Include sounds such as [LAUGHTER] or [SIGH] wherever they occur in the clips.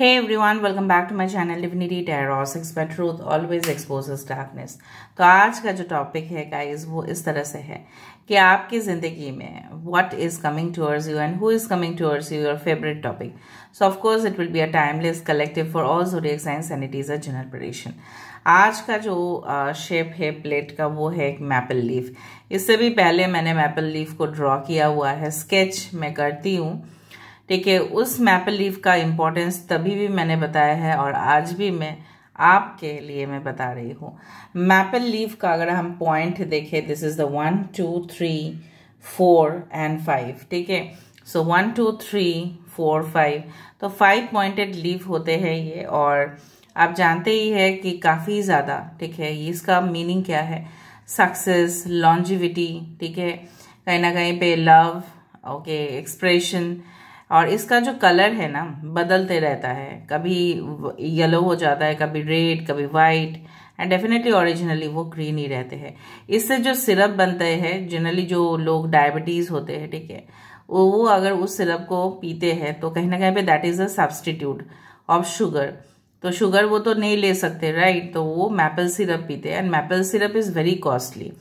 Hey everyone, welcome back to my channel Divinity Tarot. Six by Truth always exposes darkness. तो आज का जो topic है guys वो इस तरह से है कि आपकी ज़िंदगी में what is coming towards you and who is coming towards you your favourite topic so of course it will be a timeless collective for all zodiac signs and it is a general prediction आज का जो shape है plate का वो है एक maple leaf इससे भी पहले मैंने मैपल लीफ को ड्रॉ किया हुआ है स्केच मैं करती हूँ ठीक है उस मैपल लीफ का इम्पोर्टेंस तभी भी मैंने बताया है और आज भी मैं आपके लिए मैं बता रही हूँ मैपल लीफ का अगर हम पॉइंट देखें this is the one two three four and five ठीक है so one two three four five तो फाइव पॉइंटेड लीफ होते हैं ये और आप जानते ही है कि काफ़ी ज़्यादा ठीक है इसका मीनिंग क्या है सक्सेस लॉन्जिविटी ठीक है कहीं ना कहीं पे लव ओके एक्सप्रेशन और इसका जो कलर है ना बदलते रहता है कभी येलो हो जाता है कभी रेड कभी वाइट एंड डेफिनेटली ओरिजिनली वो ग्रीन ही रहते हैं इससे जो सिरप बनते हैं जनरली जो लोग डायबिटीज़ होते हैं ठीक है वो अगर उस सिरप को पीते हैं तो कहीं ना कहीं पे that is a substitute of sugar तो शुगर वो तो नहीं ले सकते राइट तो वो मैपल सिरप पीते हैं and maple syrup is very costly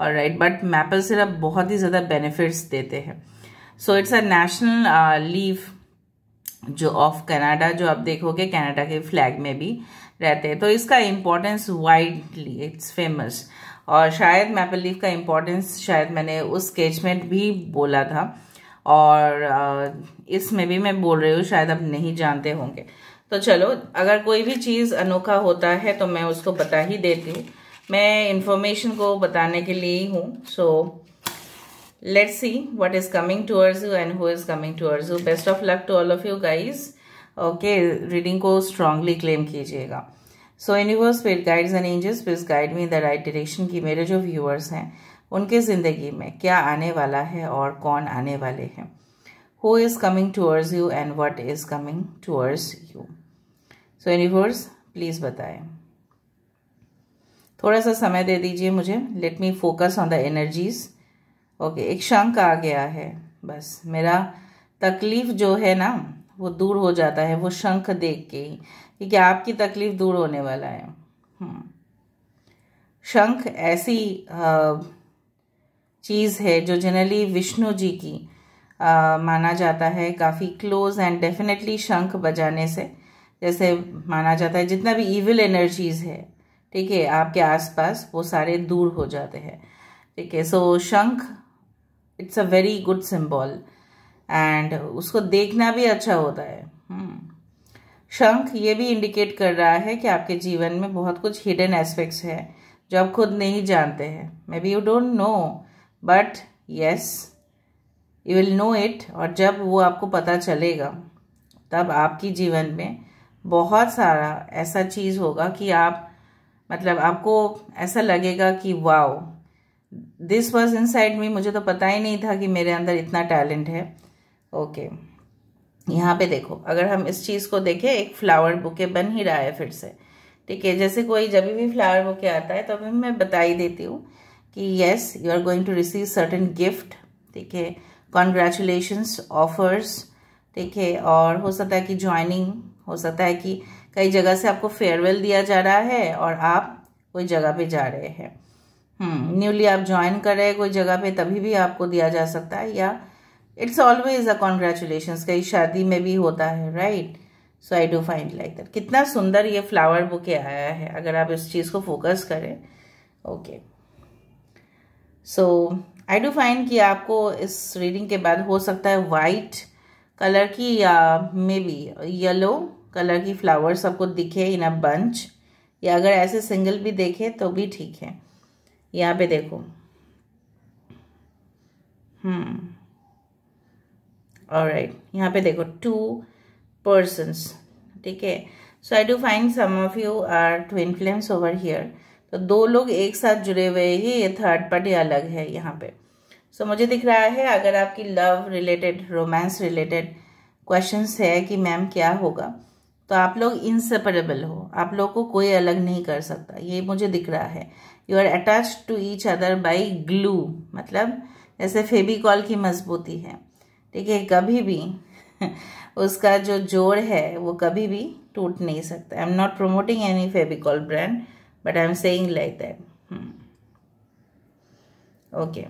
और राइट बट मैपल सिरप बहुत ही ज़्यादा बेनिफिट्स देते हैं so it's a national leaf जो ऑफ कनाडा जो आप देखोगे कनाडा के फ्लैग में भी रहते हैं तो इसका इम्पोर्टेंस वाइडली इट्स फेमस और शायद मैपल लीव का इम्पोर्टेंस शायद मैंने उस स्केच में भी बोला था और uh, इसमें भी मैं बोल रही हूँ शायद आप नहीं जानते होंगे तो चलो अगर कोई भी चीज़ अनोखा होता है तो मैं उसको बता ही देती हूँ मैं इन्फॉर्मेशन को बताने के लिए ही हूँ so so, let's see what is coming towards you and who is coming towards you best of luck to all of you guys okay reading को स्ट्रांगली क्लेम कीजिएगा सो यूनिवर्स फिर guides and angels please guide me in the right direction की मेरे जो viewers हैं उनके ज़िंदगी में क्या आने वाला है और कौन आने वाले हैं who is coming towards you and what is coming towards you so universe please बताएं थोड़ा सा समय दे दीजिए मुझे let me focus on the energies okay एक शंक आ गया है बस मेरा तकलीफ़ जो है ना वो दूर हो जाता है वो शंख देख के ही क्योंकि आपकी तकलीफ़ दूर होने वाला है हम्म। शंख ऐसी चीज़ है जो जनरली विष्णु जी की आ, माना जाता है काफ़ी क्लोज एंड डेफिनेटली शंख बजाने से जैसे माना जाता है जितना भी इविल एनर्जीज़ है ठीक है आपके आसपास वो सारे दूर हो जाते हैं ठीक है सो शंख it's a very good symbol and उसको देखना भी अच्छा होता है हम्म। शंख ये भी इंडिकेट कर रहा है कि आपके जीवन में बहुत कुछ हिडन एस्पेक्ट्स हैं जो आप खुद नहीं जानते हैं maybe you don't know but yes you will know it और जब वो आपको पता चलेगा तब आपकी जीवन में बहुत सारा ऐसा चीज़ होगा कि आप मतलब आपको ऐसा लगेगा कि wow this was inside me मुझे तो पता ही नहीं था कि मेरे अंदर इतना टैलेंट है ओके okay. यहाँ पे देखो अगर हम इस चीज़ को देखें एक फ्लावर बुके बन ही रहा है फिर से ठीक है जैसे कोई जब भी फ्लावर बुके आता है तो अभी मैं बता ही देती हूँ कि yes you are going to receive certain gift ठीक है कॉन्ग्रेचुलेशंस ऑफर्स ठीक है और हो सकता है कि ज्वाइनिंग हो सकता है कि कई जगह से आपको फेयरवेल दिया जा रहा है और आप कोई जगह पे जा रहे हैं न्यूली हम्म, आप ज्वाइन कर रहे हैं कोई जगह पे तभी भी आपको दिया जा सकता है या इट्स ऑलवेज अ कॉन्ग्रेचुलेशन कई शादी में भी होता है right so I do find like that कितना सुंदर ये फ्लावर बुके आया है अगर आप इस चीज़ को फोकस करें okay so I do find कि आपको इस रीडिंग के बाद हो सकता है वाइट कलर की या मे बी येलो कलर की फ्लावर्स आपको दिखे इन अ बंच या अगर ऐसे सिंगल भी देखे तो भी ठीक है यहाँ पे देखो हम्म और राइट यहाँ पे देखो टू पर्सन्स ठीक है so I do find some of you are twin flames over here तो दो लोग एक साथ जुड़े हुए हैं ये थर्ड पार्टी अलग है यहाँ पे सो so, मुझे दिख रहा है अगर आपकी love related romance related questions है कि मैम क्या होगा तो आप लोग इनसेपरेबल हो आप लोग को कोई अलग नहीं कर सकता ये मुझे दिख रहा है you are attach to each other by glue मतलब जैसे फेबिकॉल की मजबूती है ठीक है कभी भी [LAUGHS] उसका जो जोड़ है वो कभी भी टूट नहीं सकता I am not promoting any Fevicol brand but I am saying like that okay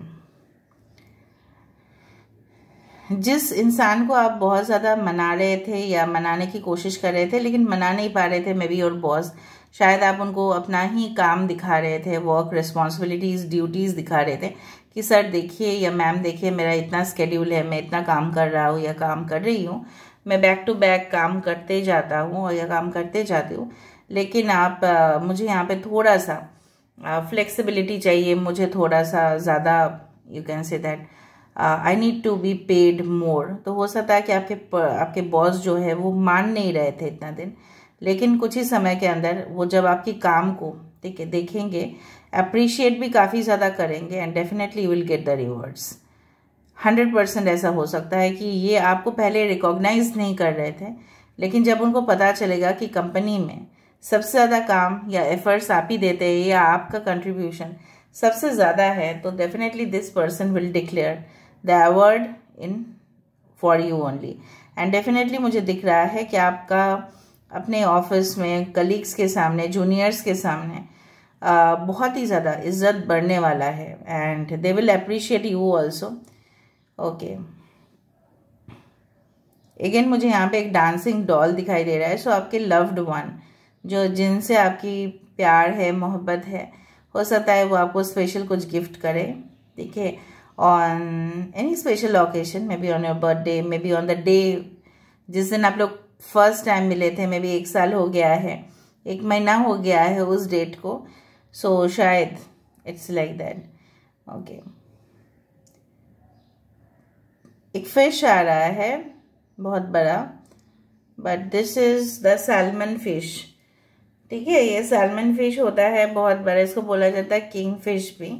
जिस इंसान को आप बहुत ज़्यादा मना रहे थे या मनाने की कोशिश कर रहे थे लेकिन मना नहीं पा रहे थे मे बी योर बॉस शायद आप उनको अपना ही काम दिखा रहे थे वर्क रिस्पॉन्सिबिलिटीज़ ड्यूटीज़ दिखा रहे थे कि सर देखिए या मैम देखिए मेरा इतना स्केड्यूल है मैं इतना काम कर रहा हूँ या काम कर रही हूँ मैं बैक टू बैक काम करते जाता हूँ और या काम करते जाती हूँ लेकिन आप आ, मुझे यहाँ पे थोड़ा सा फ्लेक्सिबिलिटी चाहिए मुझे थोड़ा सा ज़्यादा you can say that I need to be paid more तो हो सकता है कि आपके आपके बॉस जो है वो मान नहीं रहे थे इतना दिन लेकिन कुछ ही समय के अंदर वो जब आपकी काम को ठीक है देखेंगे अप्रिशिएट भी काफ़ी ज़्यादा करेंगे and definitely will get the rewards hundred percent ऐसा हो सकता है कि ये आपको पहले रिकॉग्नाइज नहीं कर रहे थे लेकिन जब उनको पता चलेगा कि कंपनी में सबसे ज़्यादा काम या एफर्ट्स आप ही देते हैं या आपका कंट्रीब्यूशन सबसे ज़्यादा है तो definitely this person will declare the award in for you only and definitely मुझे दिख रहा है कि आपका अपने ऑफिस में कलीग्स के सामने जूनियर्स के सामने बहुत ही ज़्यादा इज्जत बढ़ने वाला है and they will appreciate you also okay again मुझे यहाँ पे एक डांसिंग डॉल दिखाई दे रहा है सो so, आपके लव्ड वन जो जिनसे आपकी प्यार है मोहब्बत है हो सकता है वो आपको स्पेशल कुछ गिफ्ट करे ठीक है on any special occasion maybe on your birthday maybe on the day जिस दिन आप लोग फर्स्ट टाइम मिले थे मे भी एक साल हो गया है एक महीना हो गया है उस डेट को सो so, शायद इट्स लाइक दैट ओके एक फिश आ रहा है बहुत बड़ा but this is the salmon fish ठीक है ये सैलमन फिश होता है बहुत बड़ा इसको बोला जाता है किंग फिश भी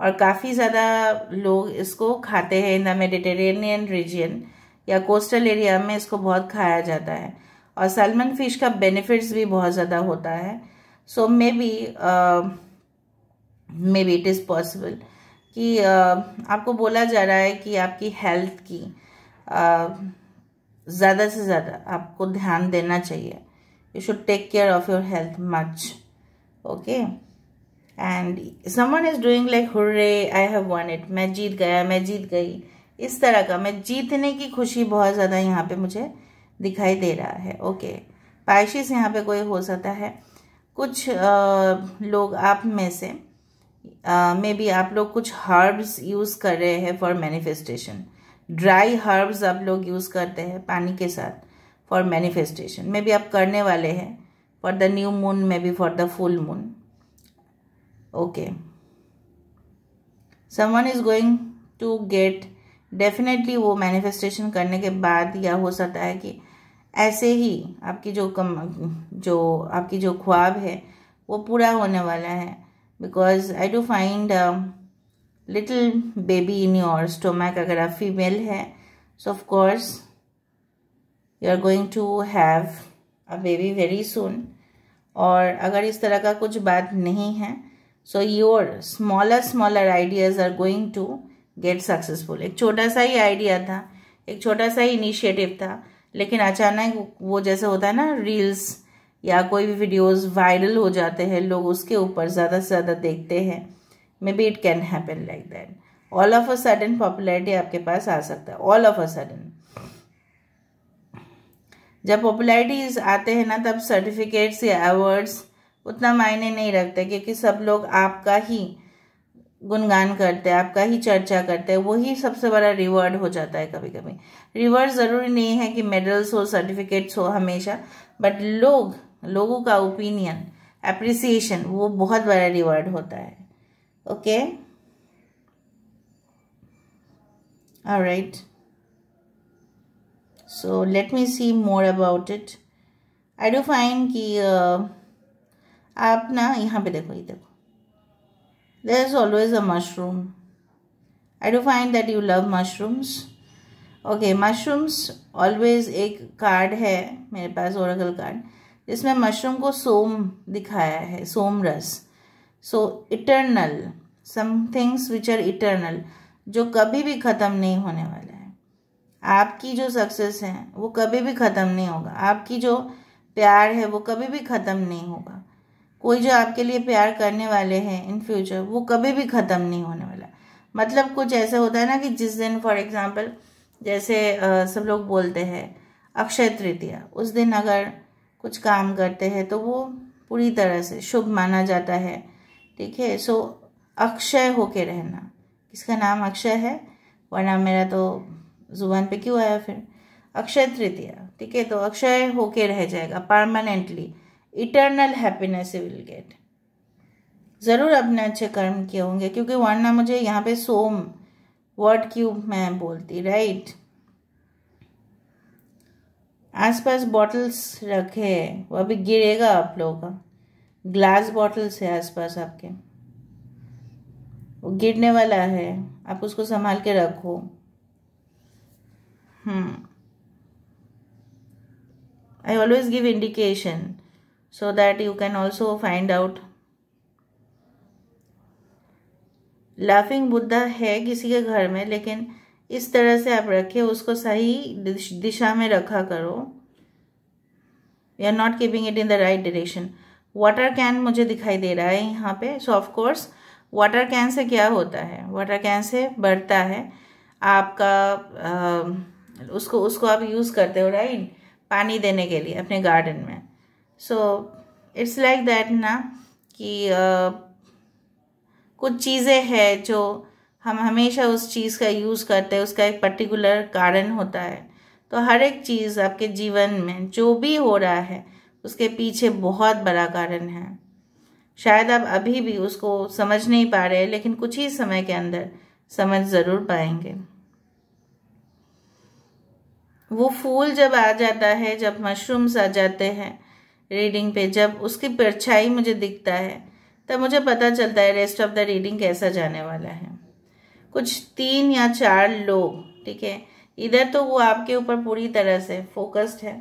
और काफ़ी ज़्यादा लोग इसको खाते हैं इन द मेडिटेरेनियन रीजन या कोस्टल एरिया में इसको बहुत खाया जाता है और सलमन फिश का बेनिफिट्स भी बहुत ज़्यादा होता है so maybe maybe it is possible कि uh, आपको बोला जा रहा है कि आपकी हेल्थ की uh, ज़्यादा से ज़्यादा आपको ध्यान देना चाहिए you should take care of your health much okay and someone is doing like hurray I have won it मैं जीत गया मैं जीत गई इस तरह का मैं जीतने की खुशी बहुत ज़्यादा यहाँ पे मुझे दिखाई दे रहा है ओके पायशीस यहाँ पे कोई हो सकता है कुछ आ, लोग आप में से मे बी आप लोग कुछ हर्ब्स यूज़ कर रहे हैं फॉर मैनिफेस्टेशन ड्राई हर्ब्स आप लोग यूज़ करते हैं पानी के साथ फॉर मैनिफेस्टेशन मे बी आप करने वाले हैं for the new moon maybe for the full moon okay someone is going to get definitely वो मैनिफेस्टेशन करने के बाद या हो सकता है कि ऐसे ही आपकी जो कम जो आपकी जो ख्वाब है वो पूरा होने वाला है because I do find little baby in your stomach अगर आप फीमेल है so of course you are going to have a baby very soon और अगर इस तरह का कुछ बात नहीं है so your smaller smaller ideas are going to get successful एक छोटा सा ही आइडिया था एक छोटा सा ही इनिशिएटिव था लेकिन अचानक वो जैसे होता है ना रील्स या कोई भी वीडियोस वायरल हो जाते हैं लोग उसके ऊपर ज़्यादा से ज़्यादा देखते हैं maybe it can happen like that all of a sudden popularity आपके पास आ सकता है ऑल ऑफ अ सडन जब पॉपुलैरिटीज आते हैं ना तब सर्टिफिकेट्स या अवार्ड्स उतना मायने नहीं रखते क्योंकि सब लोग आपका ही गुणगान करते हैं आपका ही चर्चा करते हैं वही सबसे बड़ा रिवॉर्ड हो जाता है कभी कभी रिवॉर्ड ज़रूरी नहीं है कि मेडल्स हो सर्टिफिकेट्स हो हमेशा बट लोग लोगों का ओपिनियन एप्रिसिएशन वो बहुत बड़ा रिवॉर्ड होता है okay right so let me see more about it I do find कि uh, आप ना यहाँ पे देखो ये देखो There's always a mushroom. I do find that you love mushrooms. Okay mushrooms always एक कार्ड है मेरे पास ओरकल कार्ड जिसमें मशरूम को सोम दिखाया है सोम रस so eternal some things which are eternal जो कभी भी ख़त्म नहीं होने वाला है आपकी जो सक्सेस है वो कभी भी ख़त्म नहीं होगा आपकी जो प्यार है वो कभी भी ख़त्म नहीं होगा कोई जो आपके लिए प्यार करने वाले हैं इन फ्यूचर वो कभी भी ख़त्म नहीं होने वाला मतलब कुछ ऐसे होता है ना कि जिस दिन फॉर एग्ज़ाम्पल जैसे आ, सब लोग बोलते हैं अक्षय तृतीया उस दिन अगर कुछ काम करते हैं तो वो पूरी तरह से शुभ माना जाता है ठीक है सो अक्षय होके रहना किसका नाम अक्षय है वरना मेरा तो जुबान पे क्यों आया फिर अक्षय तृतीया ठीक है तो अक्षय होके रह जाएगा permanently eternal happiness you will get ज़रूर अपने अच्छे कर्म किए होंगे क्योंकि वरना मुझे यहाँ पे सोम वर्ड क्यूब मैं बोलती राइट आसपास बॉटल्स रखे है वो अभी गिरेगा आप लोगों का ग्लास बॉटल्स है आसपास आपके वो गिरने वाला है आप उसको संभाल के रखो hmm I always give indication so that you can also find out laughing Buddha है किसी के घर में लेकिन इस तरह से आप रखें उसको सही दिशा में रखा करो you are not keeping it in the right direction water can मुझे दिखाई दे रहा है यहाँ पे so of course water can से क्या होता है वाटर कैन से बढ़ता है आपका आ, उसको उसको आप यूज़ करते हो राइट पानी देने के लिए अपने गार्डन में सो इट्स लाइक दैट ना कि uh, कुछ चीज़ें हैं जो हम हमेशा उस चीज़ का यूज़ करते हैं उसका एक पर्टिकुलर कारण होता है तो हर एक चीज़ आपके जीवन में जो भी हो रहा है उसके पीछे बहुत बड़ा कारण है शायद आप अभी भी उसको समझ नहीं पा रहे लेकिन कुछ ही समय के अंदर समझ ज़रूर पाएंगे वो फूल जब आ जाता है जब मशरूम्स आ जाते हैं रीडिंग पे जब उसकी परछाई मुझे दिखता है तब मुझे पता चलता है रेस्ट ऑफ द रीडिंग कैसा जाने वाला है कुछ तीन या चार लोग ठीक है इधर तो वो आपके ऊपर पूरी तरह से फोकस्ड है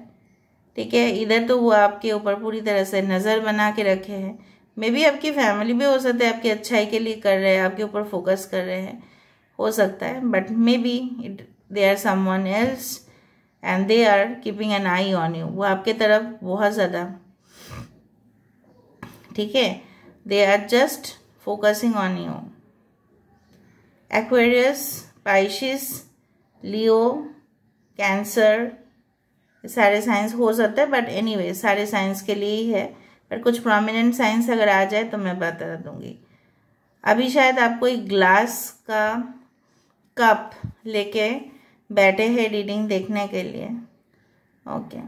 ठीक है इधर तो वो आपके ऊपर पूरी तरह से नज़र बना के रखे हैं मे बी आपकी फैमिली भी हो सकता है आपकी अच्छाई के लिए कर रहे हैं आपके ऊपर फोकस कर रहे हैं हो सकता है but maybe it they are someone else and they are keeping an eye on you वो आपके तरफ बहुत ज़्यादा ठीक है they are just focusing on you Aquarius Pisces Leo Cancer सारे साइंस हो सकता है बट एनी वे सारे साइंस के लिए ही है पर कुछ प्रोमिनेंट साइंस अगर आ जाए तो मैं बता दूंगी अभी शायद आपको एक ग्लास का कप लेके बैठे हैं रीडिंग देखने के लिए ओके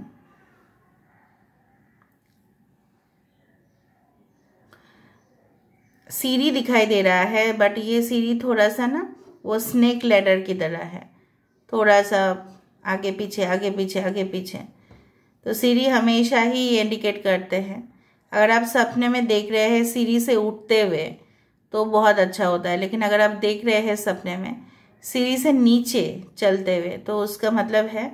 सीरी दिखाई दे रहा है बट ये सीरी थोड़ा सा ना वो स्नेक लेटर की तरह है थोड़ा सा आगे पीछे आगे पीछे आगे पीछे तो सीरी हमेशा ही ये इंडिकेट करते हैं अगर आप सपने में देख रहे हैं सीरी से उठते हुए तो बहुत अच्छा होता है लेकिन अगर आप देख रहे हैं सपने में सीढ़ी से नीचे चलते हुए तो उसका मतलब है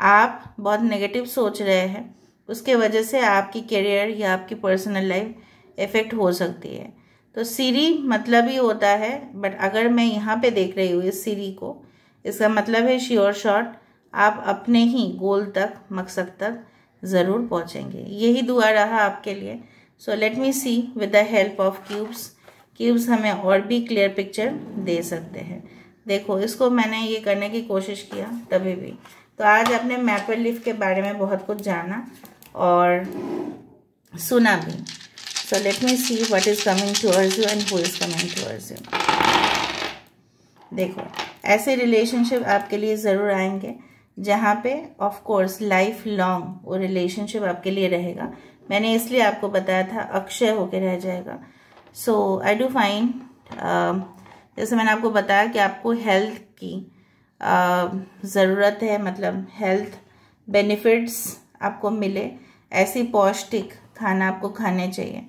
आप बहुत नेगेटिव सोच रहे हैं उसके वजह से आपकी करियर या आपकी पर्सनल लाइफ इफ़ेक्ट हो सकती है तो सीढ़ी मतलब ही होता है बट अगर मैं यहाँ पे देख रही हूँ इस सीढ़ी को इसका मतलब है श्योर शॉर्ट आप अपने ही गोल तक मकसद तक ज़रूर पहुँचेंगे यही दुआ रहा आपके लिए so let me see with the help of cubes cubes हमें और भी क्लियर पिक्चर दे सकते हैं देखो इसको मैंने ये करने की कोशिश किया तभी भी तो आज आपने मैपल लीफ के बारे में बहुत कुछ जाना और सुना भी so let me see what is coming towards you and who is coming towards you देखो ऐसे रिलेशनशिप आपके लिए ज़रूर आएंगे जहाँ पे ऑफ कोर्स लाइफ लॉन्ग वो रिलेशनशिप आपके लिए रहेगा मैंने इसलिए आपको बताया था अक्षय होके रह जाएगा सो आई डू फाइंड जैसे मैंने आपको बताया कि आपको हेल्थ की ज़रूरत है मतलब हेल्थ बेनिफिट्स आपको मिले ऐसी पौष्टिक खाना आपको खाने चाहिए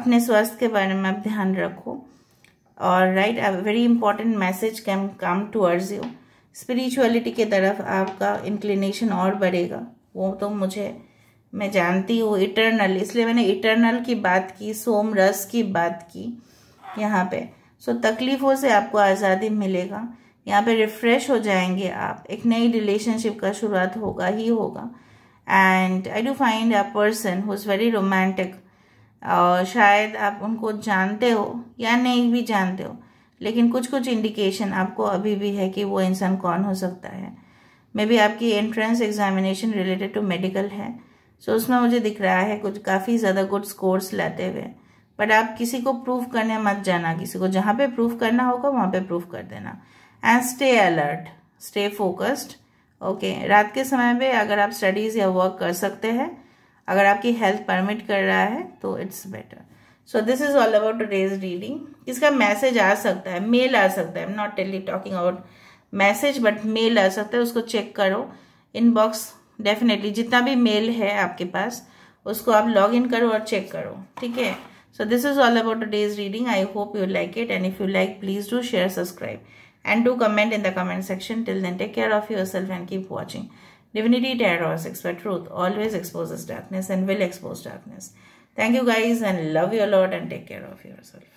अपने स्वास्थ्य के बारे में आप ध्यान रखो और right a very important message came come towards you spirituality की तरफ आपका इंक्लिनेशन और बढ़ेगा वो तो मुझे मैं जानती हूँ इटरनल इसलिए मैंने इटरनल की बात की सोम रस की बात की यहाँ पे सो तकलीफ़ों से आपको आज़ादी मिलेगा यहाँ पे रिफ़्रेश हो जाएंगे आप एक नई रिलेशनशिप का शुरुआत होगा ही होगा and I do find a person who is very romantic और शायद आप उनको जानते हो या नहीं भी जानते हो लेकिन कुछ कुछ इंडिकेशन आपको अभी भी है कि वो इंसान कौन हो सकता है मे बी आपकी entrance examination related to medical है सो so, उसमें मुझे दिख रहा है कुछ काफ़ी ज़्यादा गुड स्कोर्स लाते हुए बट आप किसी को प्रूफ करने मत जाना किसी को जहाँ पे प्रूफ करना होगा वहाँ पे प्रूफ कर देना and stay alert stay focused okay रात के समय में अगर आप स्टडीज़ या वर्क कर सकते हैं अगर आपकी हेल्थ परमिट कर रहा है तो it's better so this is all about days reading इसका मैसेज आ सकता है मेल आ सकता है नॉट टेली talking about message but mail आ सकता है उसको चेक करो इनबॉक्स डेफिनेटली जितना भी मेल है आपके पास उसको आप लॉग इन करो और चेक करो ठीक है So this is all about today's reading. I hope you like it and if you like, please do share, subscribe and do comment in the comment section. Till then, take care of yourself and keep watching. Divinity Tarot, expert truth, always exposes darkness and will expose darkness. Thank you guys and love you a lot and take care of yourself.